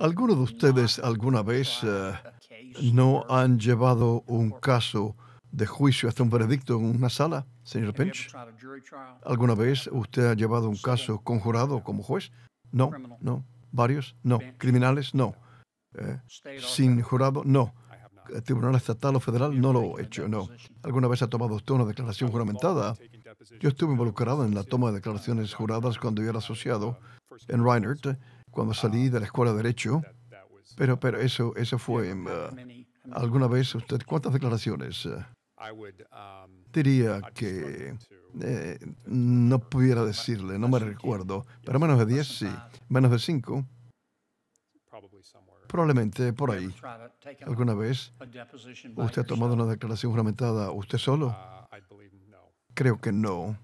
¿Alguno de ustedes alguna vez eh, no han llevado un caso de juicio hasta un veredicto en una sala, señor Pinch? ¿Alguna vez usted ha llevado un caso conjurado como juez? No, no. ¿Varios? No. ¿Criminales? No. Eh, ¿Sin jurado? No. Eh, Tribunal Estatal o Federal no lo he hecho, no. ¿Alguna vez ha tomado usted una declaración juramentada? Yo estuve involucrado en la toma de declaraciones juradas cuando yo era asociado en Reinhardt cuando salí de la escuela de Derecho, pero, pero eso, eso fue em, ah, alguna vez, usted, ¿cuántas declaraciones? Ah? diría que eh, no pudiera decirle, no me recuerdo, pero menos de 10 sí, menos de 5, probablemente por ahí. ¿Alguna vez usted ha tomado una declaración juramentada usted solo? Ah, Creo que no.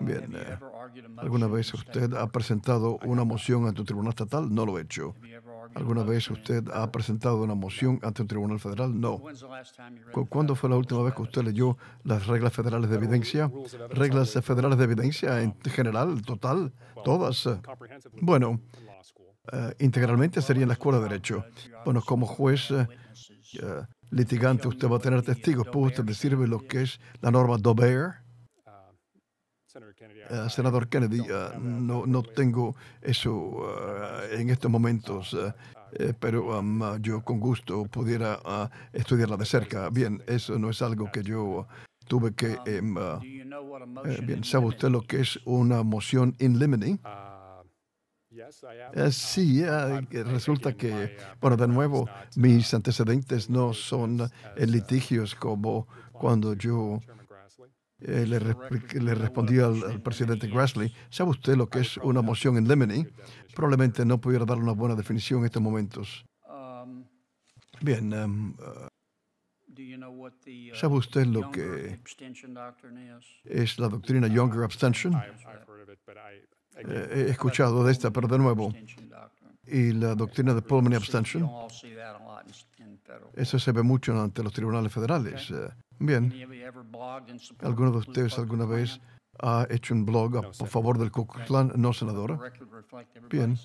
Bien, eh, ¿alguna vez usted ha presentado una moción ante un tribunal estatal? No lo he hecho. ¿Alguna vez usted ha presentado una moción ante un tribunal federal? No. ¿Cuándo fue la última vez que usted leyó las reglas federales de evidencia? ¿Reglas federales de evidencia en general, total, todas? Bueno, eh, integralmente sería en la Escuela de Derecho. Bueno, como juez eh, litigante usted va a tener testigos. ¿Puede usted decirme lo que es la norma Dober? Eh, senador Kennedy, eh, no, tengo eso eh, en estos momentos, uh, pero um, uh, yo con gusto pudiera uh, estudiarla de cerca. Bien, eso no es algo que yo tuve que... Um, em, bien, ¿sabe usted lo que es una moción in limine? sí, resulta que, bueno, de nuevo, mis antecedentes no son litigios como cuando yo eh, le, le, respondí al, presidente Grassley, ¿sabe usted lo que es una moción en lemony? Probablemente no pudiera dar una buena definición en estos momentos. Bien, em, eh, ¿sabe usted lo que es la doctrina Younger Abstention? Eh, he escuchado de esta, pero de nuevo, y la doctrina de Pullman Abstention. Eso se ve mucho ante los tribunales federales. Bien. ¿Alguno de ustedes alguna vez ha hecho un blog a, favor del Ku no senadora? Bien.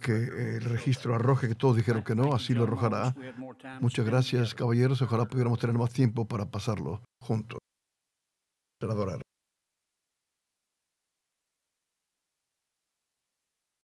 Que el registro arroje que todos dijeron que no, así lo arrojará. Muchas gracias, caballeros. Ojalá pudiéramos tener más tiempo para pasarlo juntos. Senadora.